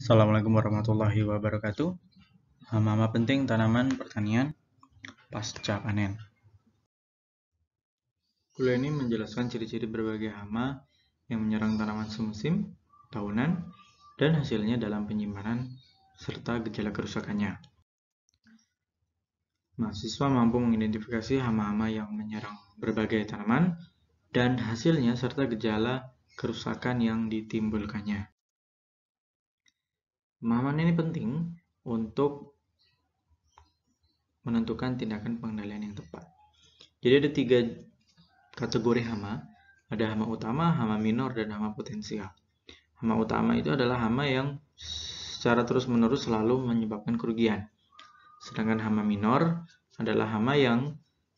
Assalamualaikum warahmatullahi wabarakatuh. Hama-hama penting tanaman pertanian pasca panen. Kuliah ini menjelaskan ciri-ciri berbagai hama yang menyerang tanaman semusim, tahunan, dan hasilnya dalam penyimpanan serta gejala kerusakannya. Mahasiswa mampu mengidentifikasi hama-hama yang menyerang berbagai tanaman dan hasilnya serta gejala kerusakan yang ditimbulkannya. Pemahaman ini penting untuk menentukan tindakan pengendalian yang tepat. Jadi ada tiga kategori hama. Ada hama utama, hama minor, dan hama potensial. Hama utama itu adalah hama yang secara terus-menerus selalu menyebabkan kerugian. Sedangkan hama minor adalah hama yang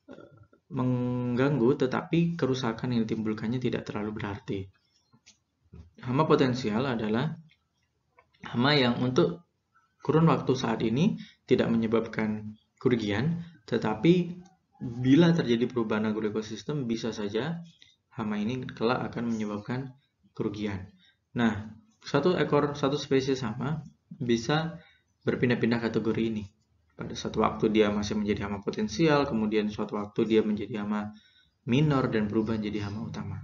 eh, mengganggu tetapi kerusakan yang ditimbulkannya tidak terlalu berarti. Hama potensial adalah hama yang untuk kurun waktu saat ini tidak menyebabkan kerugian, tetapi bila terjadi perubahan ekosistem bisa saja hama ini kelak akan menyebabkan kerugian. Nah, satu ekor satu spesies hama bisa berpindah-pindah kategori ini. Pada satu waktu dia masih menjadi hama potensial, kemudian suatu waktu dia menjadi hama minor dan berubah jadi hama utama.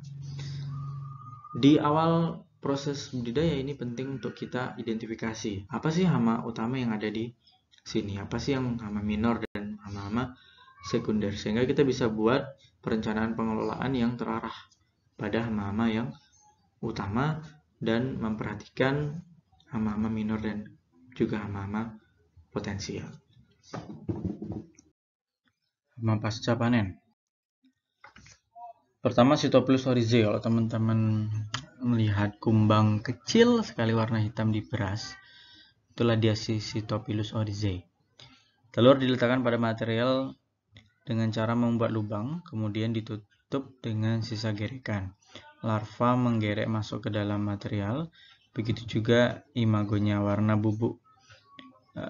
Di awal proses budidaya ini penting untuk kita identifikasi apa sih hama utama yang ada di sini apa sih yang hama minor dan hama-hama sekunder sehingga kita bisa buat perencanaan pengelolaan yang terarah pada hama-hama yang utama dan memperhatikan hama-hama minor dan juga hama-hama potensial. Hama pasca panen. Pertama Sitoplus orizae teman-teman melihat kumbang kecil sekali warna hitam di beras, itulah dia sitopilus orizae Telur diletakkan pada material dengan cara membuat lubang, kemudian ditutup dengan sisa gerekan. Larva menggerek masuk ke dalam material, begitu juga imagonya warna bubuk. E,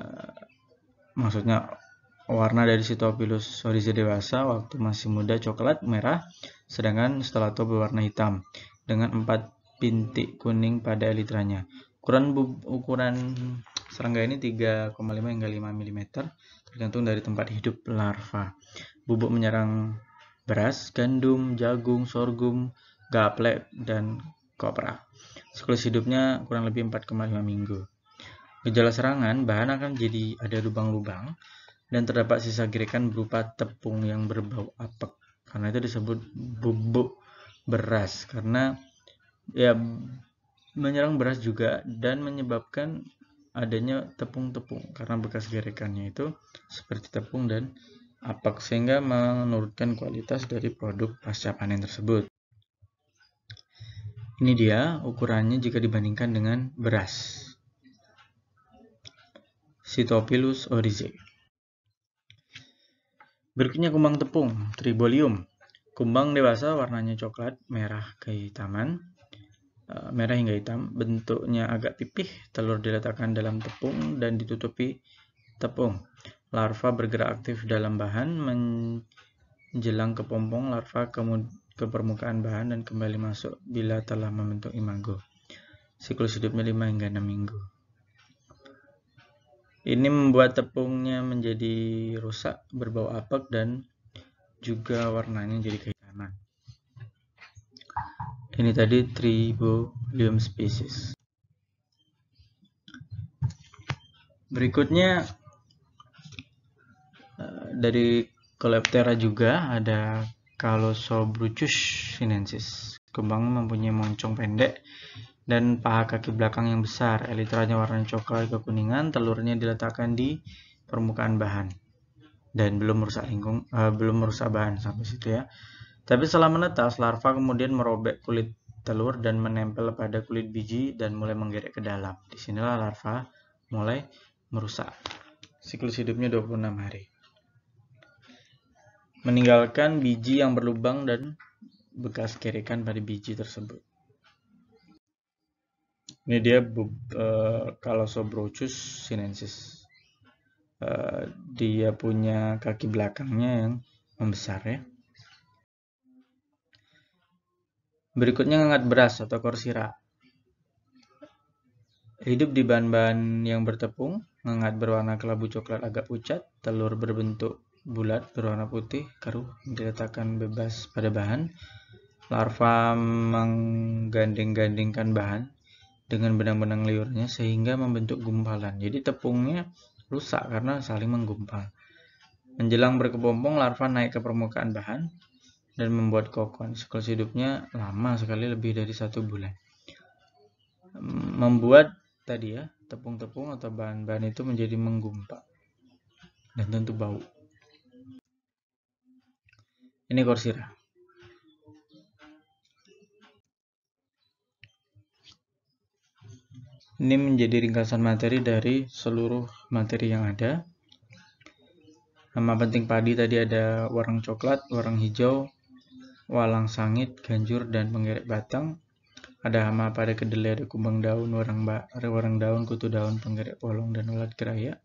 maksudnya warna dari Sitopilus orizae dewasa waktu masih muda coklat merah, sedangkan setelah itu berwarna hitam dengan empat bintik kuning pada elitranya. Ukuran ukuran serangga ini 3,5 hingga 5 mm tergantung dari tempat hidup larva. Bubuk menyerang beras, gandum, jagung, sorghum, gaplek, dan kopra. Siklus hidupnya kurang lebih 4,5 minggu. Gejala serangan, bahan akan jadi ada lubang-lubang dan terdapat sisa gerikan berupa tepung yang berbau apek. Karena itu disebut bubuk beras karena ya menyerang beras juga dan menyebabkan adanya tepung-tepung karena bekas gerekannya itu seperti tepung dan apak sehingga menurunkan kualitas dari produk pasca panen tersebut. Ini dia ukurannya jika dibandingkan dengan beras. Sitopilus orizae. Berikutnya kumbang tepung, tribolium. Kumbang dewasa warnanya coklat, merah kehitaman. Eh, merah hingga hitam, bentuknya agak tipih, telur diletakkan dalam tepung dan ditutupi tepung. Larva bergerak aktif dalam bahan, menjelang ke pompong larva ke permukaan bahan dan kembali masuk bila telah membentuk imago. Siklus hidupnya 5 hingga 6 minggu. Ini membuat tepungnya menjadi rusak, berbau apek dan juga warnanya jadi kehitaman ini tadi Tribolium species berikutnya eh, dari Coleoptera juga ada Calosobruchus sinensis Kembang mempunyai moncong pendek dan paha kaki belakang yang besar elitranya warna coklat kekuningan telurnya diletakkan di permukaan bahan dan belum merusak lingkung uh, belum merusak bahan sampai situ ya tapi setelah menetas, larva kemudian merobek kulit telur dan menempel pada kulit biji dan mulai menggerek ke dalam. Disinilah larva mulai merusak. Siklus hidupnya 26 hari. Meninggalkan biji yang berlubang dan bekas kerekan pada biji tersebut. Ini dia uh, eh, Calosobrochus sinensis. Uh, dia punya kaki belakangnya yang membesar ya. Berikutnya ngangkat beras atau korsira. Hidup di bahan-bahan yang bertepung, ngangat berwarna kelabu coklat agak pucat, telur berbentuk bulat berwarna putih, keruh diletakkan bebas pada bahan, larva menggandeng-gandengkan bahan dengan benang-benang liurnya sehingga membentuk gumpalan. Jadi tepungnya rusak karena saling menggumpal. Menjelang berkepompong, larva naik ke permukaan bahan, dan membuat kokon. Siklus hidupnya lama sekali lebih dari satu bulan. Membuat tadi ya tepung-tepung atau bahan-bahan itu menjadi menggumpal dan tentu bau. Ini korsira. Ini menjadi ringkasan materi dari seluruh materi yang ada. Nama penting padi tadi ada warna coklat, warna hijau, walang sangit, ganjur, dan penggerek batang. Ada hama pada kedelai, ada kumbang daun, warang, ba, warang daun, kutu daun, penggerek polong, dan ulat keraya.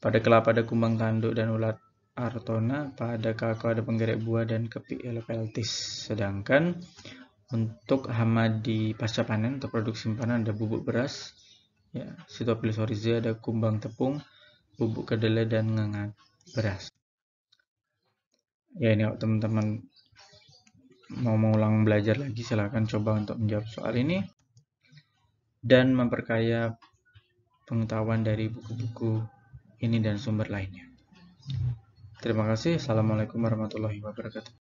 Pada kelapa ada kumbang tanduk dan ulat artona, pada kakao ada penggerek buah dan kepik elepeltis. Sedangkan untuk hama di pasca panen atau produk simpanan ada bubuk beras, ya, sitopilus ada kumbang tepung, bubuk kedelai dan ngengat beras. Ya ini teman-teman mau mengulang belajar lagi silahkan coba untuk menjawab soal ini dan memperkaya pengetahuan dari buku-buku ini dan sumber lainnya. Terima kasih. Assalamualaikum warahmatullahi wabarakatuh.